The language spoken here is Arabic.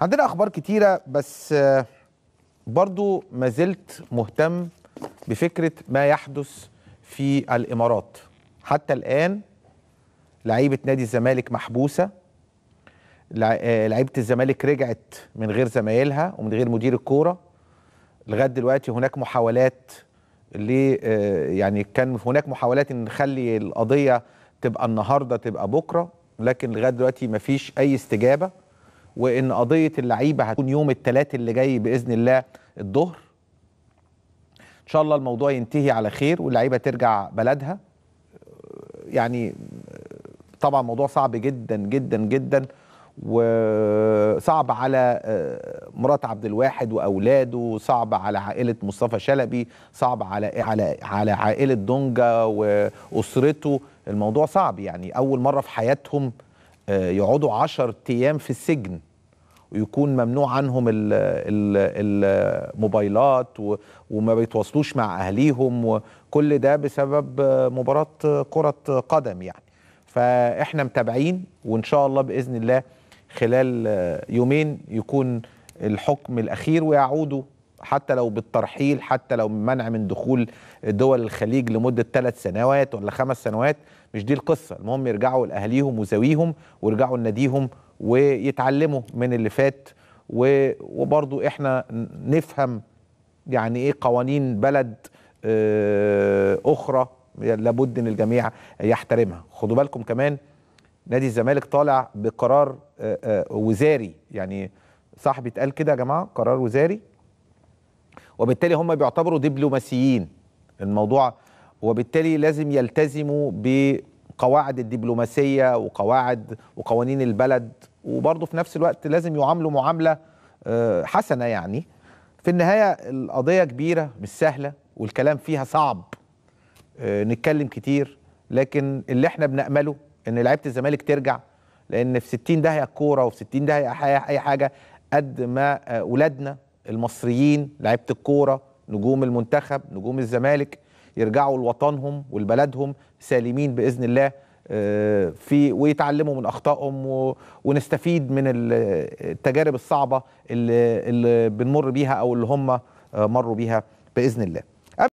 عندنا اخبار كتيره بس آه، برضو ما زلت مهتم بفكره ما يحدث في الامارات حتى الان لعيبه نادي الزمالك محبوسه آه، لعيبه الزمالك رجعت من غير زمايلها ومن غير مدير الكوره لغايه دلوقتي هناك محاولات ليه آه، يعني كان هناك محاولات ان نخلي القضيه تبقى النهارده تبقى بكره لكن لغايه دلوقتي مفيش اي استجابه وان قضيه اللعيبه هتكون يوم الثلاث اللي جاي باذن الله الظهر ان شاء الله الموضوع ينتهي على خير واللعيبه ترجع بلدها يعني طبعا موضوع صعب جدا جدا جدا وصعب على آه، مرات عبد الواحد واولاده صعب على عائله مصطفى شلبي صعب على على على عائله دونجا واسرته الموضوع صعب يعني اول مره في حياتهم آه، يقعدوا 10 ايام في السجن ويكون ممنوع عنهم الموبايلات وما بيتواصلوش مع اهليهم وكل ده بسبب مباراه كره قدم يعني فاحنا متابعين وان شاء الله باذن الله خلال يومين يكون الحكم الاخير ويعودوا حتى لو بالترحيل حتى لو منع من دخول دول الخليج لمده ثلاث سنوات ولا خمس سنوات مش دي القصه المهم يرجعوا لاهاليهم وزويهم ويرجعوا لناديهم ويتعلموا من اللي فات وبرضو احنا نفهم يعني ايه قوانين بلد آه، اخرى لابد ان الجميع يحترمها خدوا بالكم كمان نادي الزمالك طالع بقرار آه، آه، وزاري يعني صاحبي اتقال كده يا جماعه قرار وزاري وبالتالي هم بيعتبروا دبلوماسيين الموضوع وبالتالي لازم يلتزموا بقواعد الدبلوماسية وقواعد وقوانين البلد وبرضه في نفس الوقت لازم يعاملوا معاملة آه، حسنة يعني في النهاية القضية كبيرة مش سهلة والكلام فيها صعب آه، نتكلم كتير لكن اللي احنا بنأمله ان لعيبة الزمالك ترجع لان في 60 داهية الكورة وفي 60 داهية اي حاجة قد ما اولادنا آه، المصريين لعيبه الكوره نجوم المنتخب نجوم الزمالك يرجعوا لوطنهم ولبلدهم سالمين باذن الله آه، في ويتعلموا من اخطائهم ونستفيد من التجارب الصعبه اللي, اللي بنمر بيها او اللي هم آه، مروا بيها باذن الله